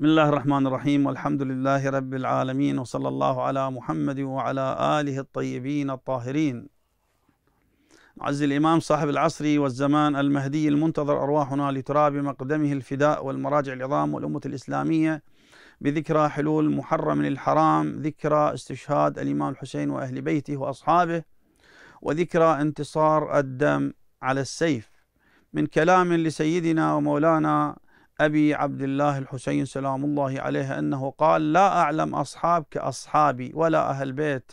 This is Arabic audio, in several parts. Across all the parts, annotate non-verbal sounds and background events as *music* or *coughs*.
بسم الله الرحمن الرحيم والحمد لله رب العالمين وصلى الله على محمد وعلى آله الطيبين الطاهرين عز الإمام صاحب العصر والزمان المهدي المنتظر أرواحنا لتراب مقدمه الفداء والمراجع العظام والأمة الإسلامية بذكرى حلول محرم الحرام ذكرى استشهاد الإمام الحسين وأهل بيته وأصحابه وذكرى انتصار الدم على السيف من كلام لسيدنا ومولانا أبي عبد الله الحسين سلام الله عليه أنه قال لا أعلم أصحاب كأصحابي ولا أهل بيت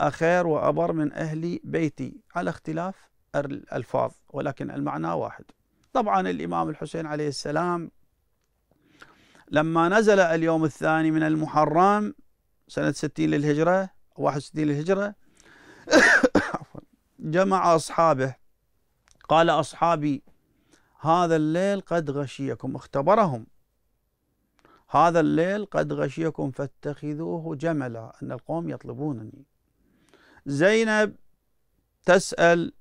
أخير وأبر من أهل بيتي على اختلاف الألفاظ ولكن المعنى واحد طبعا الإمام الحسين عليه السلام لما نزل اليوم الثاني من المحرم سنة 60 للهجرة 61 للهجرة *coughs* جمع أصحابه قال أصحابي هذا الليل قد غشيكم اختبرهم هذا الليل قد غشيكم فاتخذوه جملا أن القوم يطلبونني زينب تسأل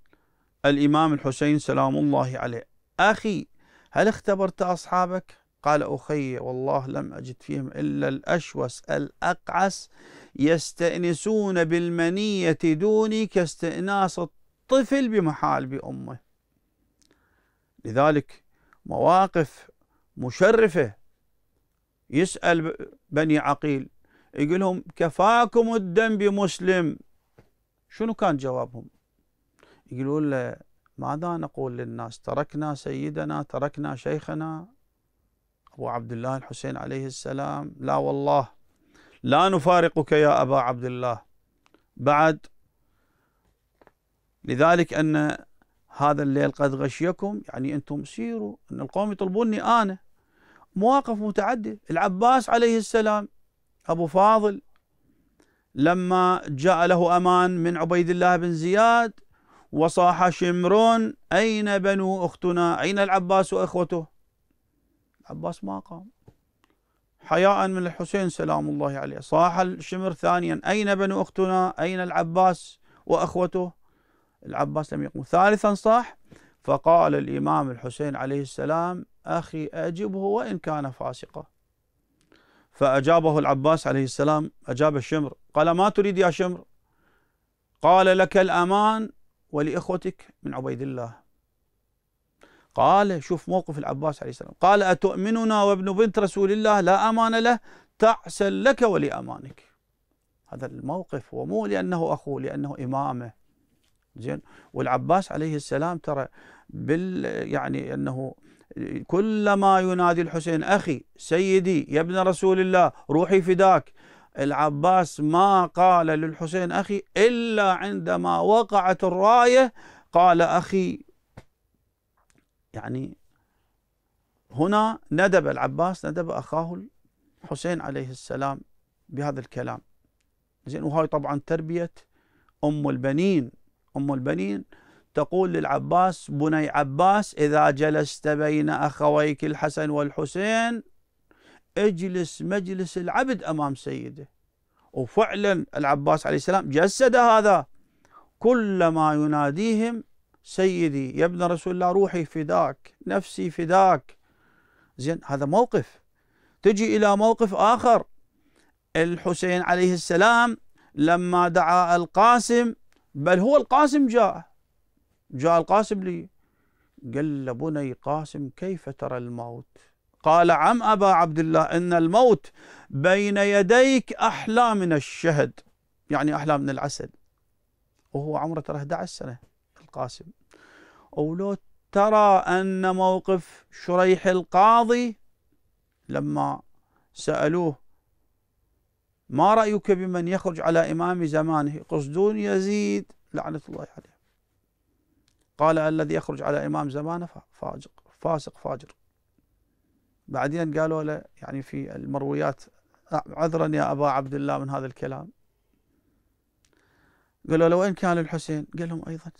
الإمام الحسين سلام الله عليه أخي هل اختبرت أصحابك؟ قال أخي والله لم أجد فيهم إلا الأشوس الأقعس يستأنسون بالمنية دوني كاستئناس الطفل بمحال بأمه لذلك مواقف مشرفة يسأل بني عقيل يقول لهم كفاكم الدم بمسلم شنو كان جوابهم يقولون له ماذا نقول للناس تركنا سيدنا تركنا شيخنا أبو عبد الله الحسين عليه السلام لا والله لا نفارقك يا أبا عبد الله بعد لذلك أن هذا الليل قد غشيكم يعني أنتم سيروا أن القوم يطلبوني أنا مواقف متعددة العباس عليه السلام أبو فاضل لما جاء له أمان من عبيد الله بن زياد وصاح شمرون أين بنو أختنا أين العباس وإخوته العباس ما قام حياء من الحسين سلام الله عليه صاح الشمر ثانيا أين بنو أختنا أين العباس وأخوته العباس لم يقم ثالثا صح فقال الإمام الحسين عليه السلام أخي أجبه وإن كان فاسقا فأجابه العباس عليه السلام أجاب الشمر قال ما تريد يا شمر قال لك الأمان ولإخوتك من عبيد الله قال شوف موقف العباس عليه السلام قال أتؤمننا وابن بنت رسول الله لا أمان له تعسل لك ولأمانك هذا الموقف ومو لأنه أخوه لأنه إمامه زين والعباس عليه السلام ترى بال يعني انه كلما ينادي الحسين اخي سيدي يا ابن رسول الله روحي فداك العباس ما قال للحسين اخي الا عندما وقعت الرايه قال اخي يعني هنا ندب العباس ندب اخاه الحسين عليه السلام بهذا الكلام زين وهاي طبعا تربيه ام البنين أم البنين تقول للعباس بني عباس إذا جلست بين أخويك الحسن والحسين اجلس مجلس العبد أمام سيده وفعلا العباس عليه السلام جسد هذا كلما يناديهم سيدي يا ابن رسول الله روحي فداك نفسي فداك زين هذا موقف تجي إلى موقف آخر الحسين عليه السلام لما دعا القاسم بل هو القاسم جاء جاء القاسم لي قال له بني قاسم كيف ترى الموت قال عم أبا عبد الله إن الموت بين يديك أحلى من الشهد يعني أحلى من العسل وهو عمره ترى 11 سنة القاسم ولو ترى أن موقف شريح القاضي لما سألوه ما رأيك بمن يخرج على إمام زمانه قصدون يزيد لعنة الله عليه قال الذي يخرج على إمام زمانه فاجق فاسق فاجر بعدين قالوا له يعني في المرويات عذرا يا أبا عبد الله من هذا الكلام قالوا له وين كان الحسين قال لهم أيضا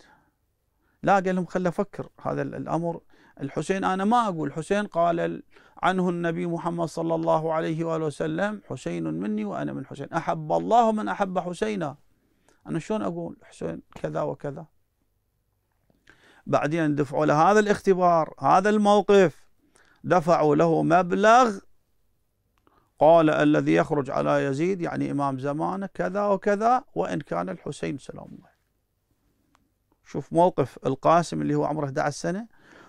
لا قال لهم خل أفكر هذا الأمر الحسين أنا ما أقول حسين قال عنه النبي محمد صلى الله عليه وآله وسلم حسين مني وأنا من حسين أحب الله من أحب حسينا أنا شلون أقول حسين كذا وكذا بعدين دفعوا له هذا الاختبار هذا الموقف دفعوا له مبلغ قال الذي يخرج على يزيد يعني إمام زمانه كذا وكذا وإن كان الحسين سلام الله شوف موقف القاسم اللي هو عمره 11 سنة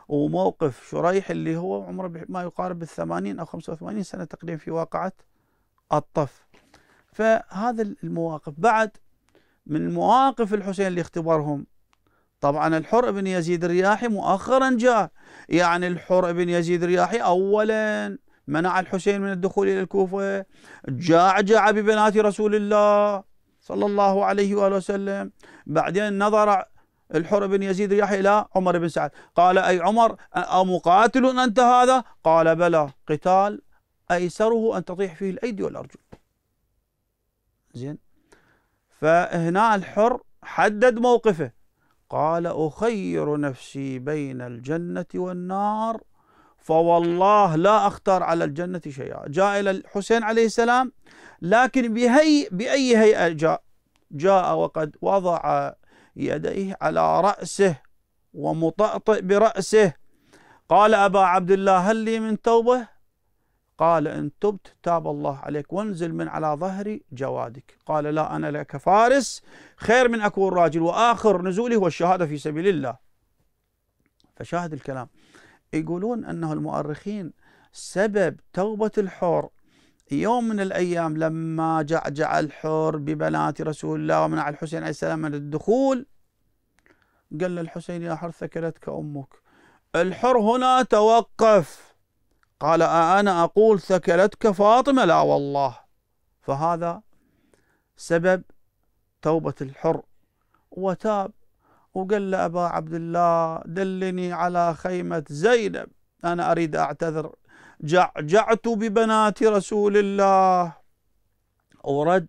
وموقف شريح اللي هو عمره ما يقارب الثمانين أو خمسة وثمانين سنة تقريبا في واقعة الطف فهذا المواقف بعد من مواقف الحسين اللي اختبرهم طبعا الحر بن يزيد الرياحي مؤخرا جاء يعني الحر بن يزيد الرياحي أولا منع الحسين من الدخول إلى الكوفة جعجع ببنات رسول الله صلى الله عليه وآله وسلم بعدين نظر الحر بن يزيد يحيى إلى عمر بن سعد قال أي عمر أمقاتل أنت هذا قال بلى قتال أيسره أن تطيح فيه الأيدي والأرجل زين فهنا الحر حدد موقفه قال أخير نفسي بين الجنة والنار فوالله لا أختار على الجنة شيئا جاء إلى الحسين عليه السلام لكن بهي بأي هيئة جاء جاء وقد وضع يديه على رأسه ومطأطئ برأسه قال أبا عبد الله هل لي من توبة قال إن تبت تاب الله عليك وانزل من على ظهر جوادك قال لا أنا لك فارس خير من أكون راجل وآخر نزوله هو الشهادة في سبيل الله فشاهد الكلام يقولون أنه المؤرخين سبب توبة الحور يوم من الأيام لما جعجع الحر ببنات رسول الله ومنع الحسين عليه السلام من الدخول قال للحسين يا حر ثكلتك أمك الحر هنا توقف قال أنا أقول ثكلتك فاطمة لا والله فهذا سبب توبة الحر وتاب وقال له أبا عبد الله دلني على خيمة زينب أنا أريد أعتذر جعجعت ببنات رسول الله أورد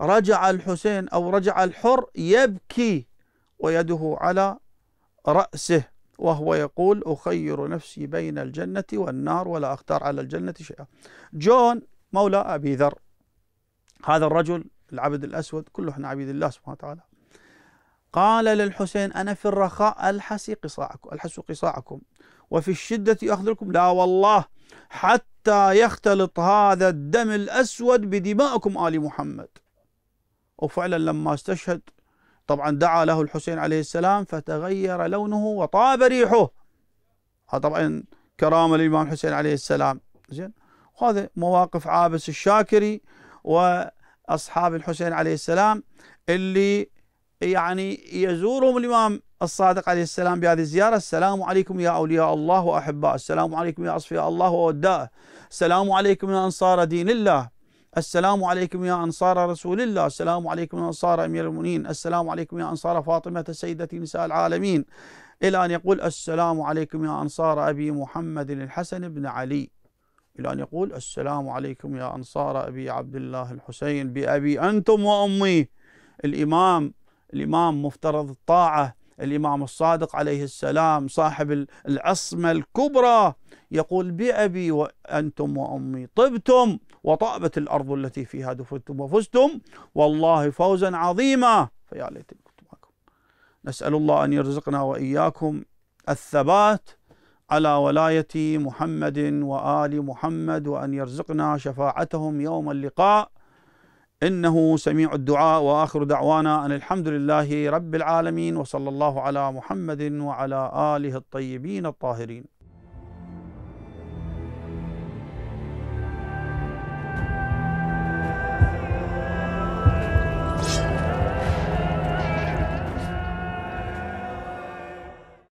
رجع الحسين أو رجع الحر يبكي ويده على رأسه وهو يقول أخير نفسي بين الجنة والنار ولا أختار على الجنة شيئا جون مولى أبي ذر هذا الرجل العبد الأسود كله احنا عبيد الله سبحانه وتعالى قال للحسين أنا في الرخاء ألحس قصاعكم ألحس قصاعكم وفي الشدة أخذلكم لا والله حتى يختلط هذا الدم الأسود بدمائكم آل محمد وفعلا لما استشهد طبعا دعا له الحسين عليه السلام فتغير لونه وطاب ريحه هذا طبعا كرامة للإمام الحسين عليه السلام زين وهذا مواقف عابس الشاكري وأصحاب الحسين عليه السلام اللي يعني يزورهم الإمام الصادق عليه السلام بهذه الزيارة السلام عليكم يا أولياء الله وأحباء السلام عليكم يا أصفياء الله وأوداء السلام عليكم يا أنصار دين الله السلام عليكم يا أنصار رسول الله السلام عليكم يا أنصار أمير المؤمنين السلام عليكم يا أنصار فاطمة سيدة نساء العالمين إلى أن يقول السلام عليكم يا أنصار أبي محمد الحسن بن علي إلى أن يقول السلام عليكم يا أنصار أبي عبد الله الحسين بأبي أنتم وأمي الإمام الإمام مفترض الطاعة الإمام الصادق عليه السلام صاحب العصمة الكبرى يقول بأبي وأنتم وأمي طبتم وطابت الأرض التي فيها دفنتم وفزتم والله فوزا عظيما فيا ليتني كنت معكم نسأل الله أن يرزقنا وإياكم الثبات على ولاية محمد وآل محمد وأن يرزقنا شفاعتهم يوم اللقاء إنه سميع الدعاء وآخر دعوانا أن الحمد لله رب العالمين وصلى الله على محمد وعلى آله الطيبين الطاهرين